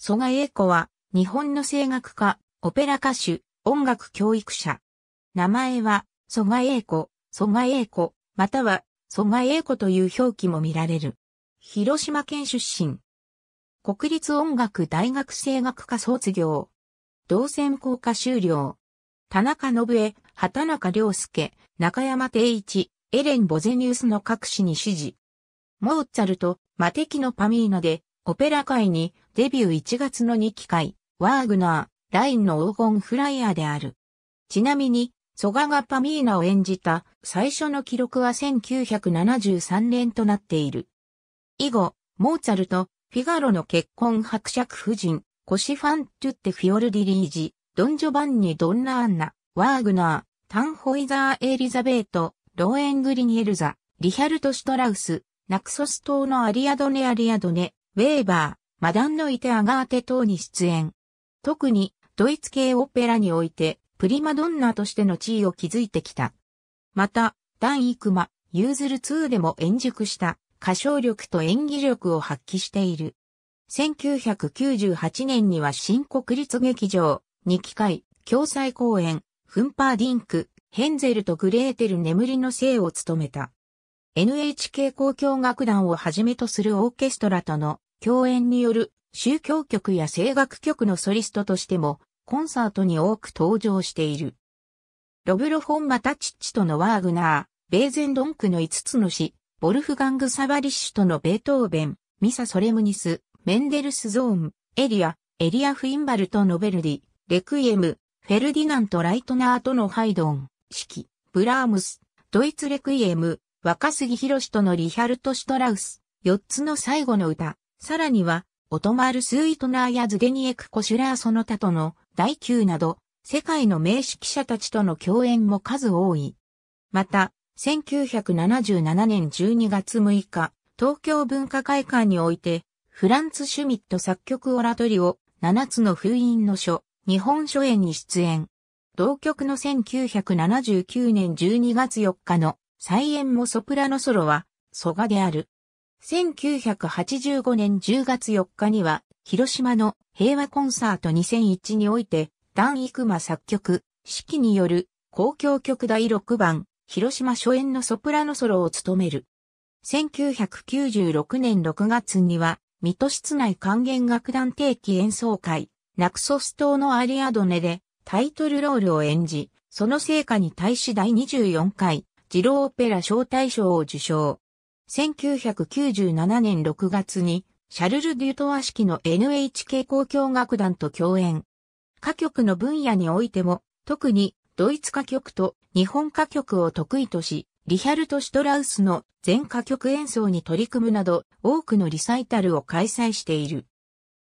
蘇我英子は、日本の声楽家、オペラ歌手、音楽教育者。名前は、蘇我英子、蘇我英子、または、蘇我英子という表記も見られる。広島県出身。国立音楽大学声楽科卒業。同専校科修了。田中信江、畑中良介、中山定一、エレン・ボゼニウスの各紙に指示。モーツァルト、マテキのパミーナで、オペラ界にデビュー1月の2機会、ワーグナー、ラインの黄金フライヤーである。ちなみに、ソガがパミーナを演じた最初の記録は1973年となっている。以後、モーツァルト、フィガロの結婚伯爵夫人、コシファン・トゥッテ・フィオルディリージ、ドン・ジョバンニ・ドンナ・アンナ、ワーグナー、タン・ホイザー・エリザベート、ローエングリニエルザ、リヒャルト・シュトラウス、ナクソス島のアリアドネ・アリアドネ、ウェーバー、マダンのイテ・アガーテ等に出演。特に、ドイツ系オペラにおいて、プリマドンナとしての地位を築いてきた。また、ダン・イクマ、ユーズル2でも演熟した歌唱力と演技力を発揮している。1998年には新国立劇場、2機会、共催公演、フンパーディンク、ヘンゼルとグレーテル眠りの生を務めた。NHK 交響楽団をはじめとするオーケストラとの共演による宗教曲や声楽曲のソリストとしても、コンサートに多く登場している。ロブロ・フォン・マタチッチとのワーグナー、ベーゼンドンクの5つの詩、ボルフガング・サバリッシュとのベートーベン、ミサ・ソレムニス、メンデルス・ゾーン、エリア、エリア・フィンバルとノベルディ、レクイエム、フェルディナント・ライトナーとのハイドン、式、ブラームス、ドイツ・レクイエム、若杉博士とのリヒャルト・シュトラウス、4つの最後の歌、さらには、オトマール・スイートナーやズゲニエク・コシュラー・その他との第9など、世界の名指揮者たちとの共演も数多い。また、1977年12月6日、東京文化会館において、フランツ・シュミット作曲オラトリオ、7つの封印の書、日本書園に出演。同曲の1979年12月4日の再演もソプラノソロは、ソガである。1985年10月4日には、広島の平和コンサート2001において、ダン・イクマ作曲、指揮による公共曲第6番、広島初演のソプラノソロを務める。1996年6月には、水戸室内管弦楽団定期演奏会、ナクソス島のアリアドネでタイトルロールを演じ、その成果に対し第24回、ジローオペラ招待賞を受賞。1997年6月に、シャルル・デュトワ式の NHK 交響楽団と共演。歌曲の分野においても、特にドイツ歌曲と日本歌曲を得意とし、リヒャルト・シュトラウスの全歌曲演奏に取り組むなど、多くのリサイタルを開催している。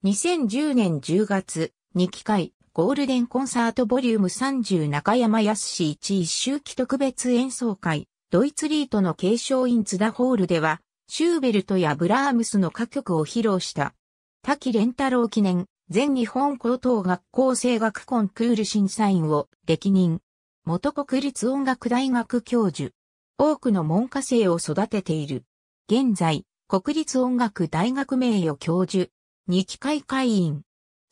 2010年10月、2機会、ゴールデンコンサートボリューム30中山康史1一周期特別演奏会、ドイツリートの継承院津田ホールでは、シューベルトやブラームスの歌曲を披露した。滝連太郎記念、全日本高等学校声楽コンクール審査員を歴任。元国立音楽大学教授。多くの文科生を育てている。現在、国立音楽大学名誉教授。二期会会員。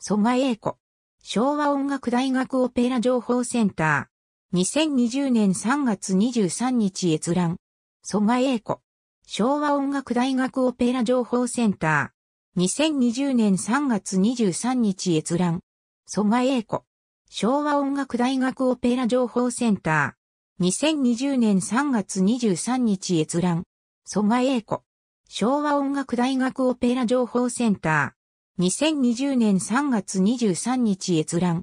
蘇我英子。昭和音楽大学オペラ情報センター。2020年3月23日閲覧。蘇我英子。昭和音楽大学オペラ情報センター。2020年3月23日閲覧。蘇我英子。昭和音楽大学オペラ情報センター。2020年3月23日閲覧。蘇我英子。昭和音楽大学オペラ情報センター。2020年3月23日閲覧。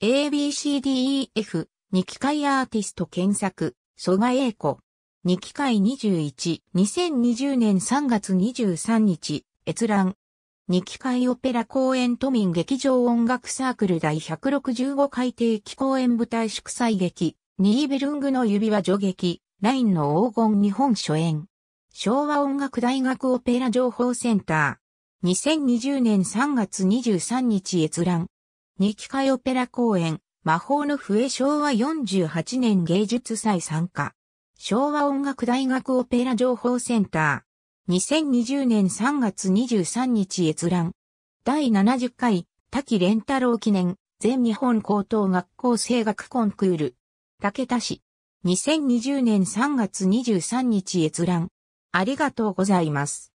ABCDEF 二機会アーティスト検索、蘇我英子。二機会21、2020年3月23日、閲覧。二機会オペラ公演都民劇場音楽サークル第165回定期公演舞台祝祭劇、ニーベルングの指輪助劇、ラインの黄金日本初演。昭和音楽大学オペラ情報センター。2020年3月23日閲覧。二機会オペラ公演、魔法の笛昭和48年芸術祭参加。昭和音楽大学オペラ情報センター。2020年3月23日閲覧。第70回、滝蓮太郎記念、全日本高等学校声楽コンクール。竹田市。2020年3月23日閲覧。ありがとうございます。